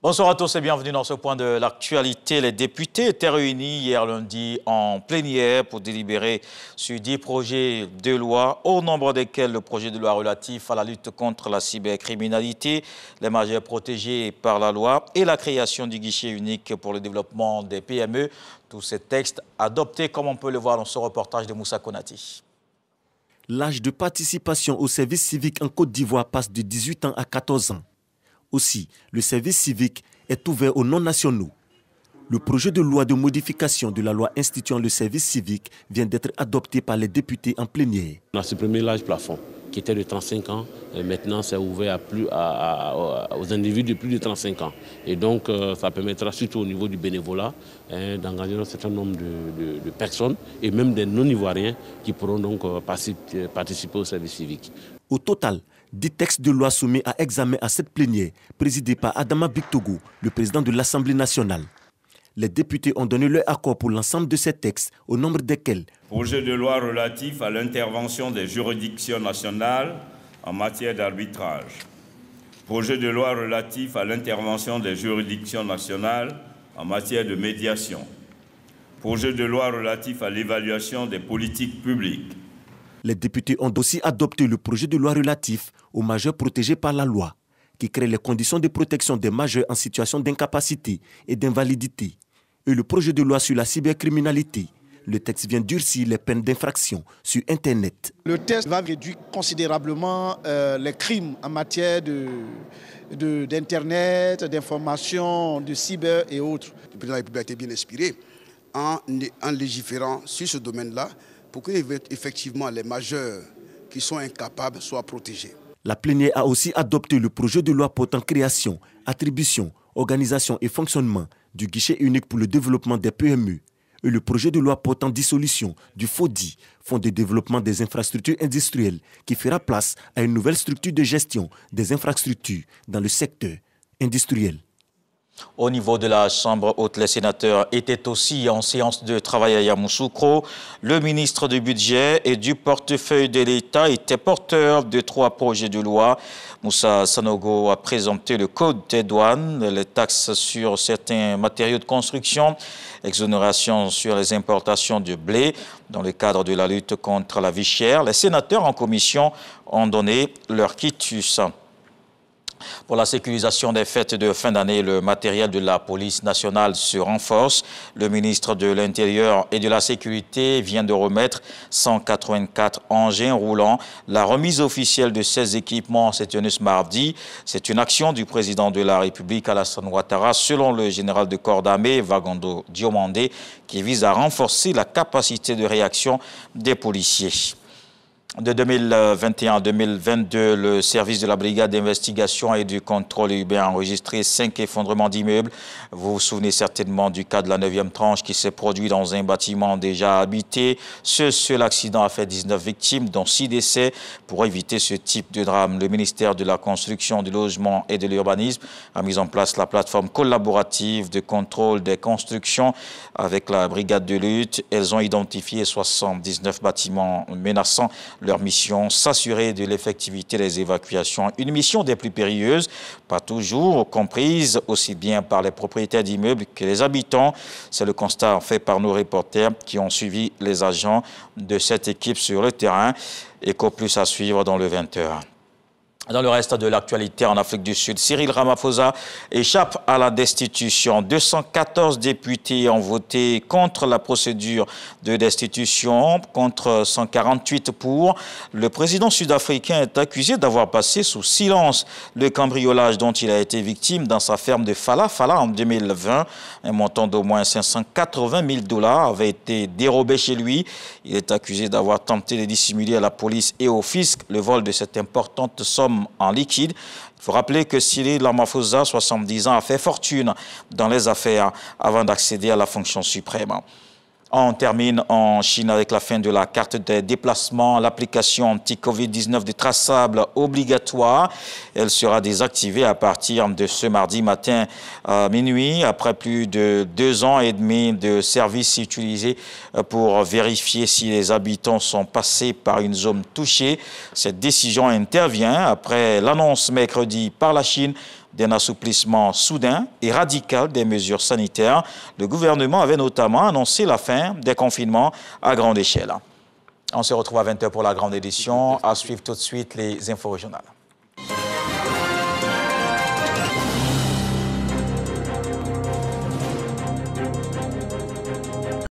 Bonsoir à tous et bienvenue dans ce point de l'actualité. Les députés étaient réunis hier lundi en plénière pour délibérer sur 10 projets de loi, au nombre desquels le projet de loi relatif à la lutte contre la cybercriminalité, les majeurs protégés par la loi et la création du guichet unique pour le développement des PME. Tous ces textes adoptés, comme on peut le voir dans ce reportage de Moussa Konati. L'âge de participation au service civique en Côte d'Ivoire passe de 18 ans à 14 ans. Aussi, le service civique est ouvert aux non-nationaux. Le projet de loi de modification de la loi instituant le service civique vient d'être adopté par les députés en plénière. On a supprimé l'âge plafond qui était de 35 ans. Et maintenant, c'est ouvert à plus, aux individus de plus de 35 ans. Et donc, euh, ça permettra, surtout au niveau du bénévolat, hein, d'engager un certain nombre de, personnes et même des non-ivoiriens qui pourront donc euh, participer au service civique. Au total, des textes de loi soumis à examen à cette plénière, présidée par Adama Bictogo, le président de l'Assemblée nationale. Les députés ont donné leur accord pour l'ensemble de ces textes, au nombre desquels. Projet de loi relatif à l'intervention des juridictions nationales en matière d'arbitrage. Projet de loi relatif à l'intervention des juridictions nationales en matière de médiation. Projet de loi relatif à l'évaluation des politiques publiques les députés ont aussi adopté le projet de loi relatif aux majeurs protégés par la loi, qui crée les conditions de protection des majeurs en situation d'incapacité et d'invalidité, et le projet de loi sur la cybercriminalité. Le texte vient durcir les peines d'infraction sur Internet. Le texte va réduire considérablement euh, les crimes en matière d'Internet, de, d'internet, d'information, de cyber et autres. Le président de la République a été bien inspiré en légiférant sur ce domaine-là pour que effectivement les majeurs qui sont incapables soient protégés. La plénière a aussi adopté le projet de loi portant création, attribution, organisation et fonctionnement du guichet unique pour le développement des PMU et le projet de loi portant dissolution du FODI, Fonds de développement des infrastructures industrielles, qui fera place à une nouvelle structure de gestion des infrastructures dans le secteur industriel. Au niveau de la Chambre haute, les sénateurs étaient aussi en séance de travail à Yamoussoukro. Le ministre du Budget et du portefeuille de l'État était porteur de trois projets de loi. Moussa Sanogo a présenté le code des douanes, les taxes sur certains matériaux de construction, exonération sur les importations de blé dans le cadre de la lutte contre la vie chère. Les sénateurs en commission ont donné leur quitus. Pour la sécurisation des fêtes de fin d'année, le matériel de la police nationale se renforce. Le ministre de l'Intérieur et de la Sécurité vient de remettre 184 engins roulants. La remise officielle de ces équipements s'est tenue ce mardi. C'est une action du président de la République, Alassane Ouattara, selon le général de corps d'armée, Vagondo Diomandé, qui vise à renforcer la capacité de réaction des policiers. De 2021 à 2022, le service de la brigade d'investigation et du contrôle urbain a enregistré cinq effondrements d'immeubles. Vous vous souvenez certainement du cas de la 9e tranche qui s'est produit dans un bâtiment déjà habité. Ce seul accident a fait 19 victimes, dont 6 décès. Pour éviter ce type de drame, le ministère de la Construction, du Logement et de l'Urbanisme a mis en place la plateforme collaborative de contrôle des constructions avec la brigade de lutte. Elles ont identifié 79 bâtiments menaçants leur mission, s'assurer de l'effectivité des évacuations, une mission des plus périlleuses, pas toujours comprise aussi bien par les propriétaires d'immeubles que les habitants. C'est le constat fait par nos reporters qui ont suivi les agents de cette équipe sur le terrain. et qu'au plus à suivre dans le 20h. Dans le reste de l'actualité en Afrique du Sud, Cyril Ramaphosa échappe à la destitution. 214 députés ont voté contre la procédure de destitution, contre 148 pour. Le président sud-africain est accusé d'avoir passé sous silence le cambriolage dont il a été victime dans sa ferme de Fala Fala en 2020. Un montant d'au moins 580 000 dollars avait été dérobé chez lui. Il est accusé d'avoir tenté de dissimuler à la police et au fisc le vol de cette importante somme en liquide. Il faut rappeler que Cyril Lamafosa, 70 ans, a fait fortune dans les affaires avant d'accéder à la fonction suprême. On termine en Chine avec la fin de la carte des déplacements. L'application anti-Covid-19 des traçables obligatoire, elle sera désactivée à partir de ce mardi matin à euh, minuit, après plus de deux ans et demi de services utilisés euh, pour vérifier si les habitants sont passés par une zone touchée. Cette décision intervient après l'annonce mercredi par la Chine d'un assouplissement soudain et radical des mesures sanitaires. Le gouvernement avait notamment annoncé la fin des confinements à grande échelle. On se retrouve à 20h pour la grande édition. À suivre tout de suite les infos régionales.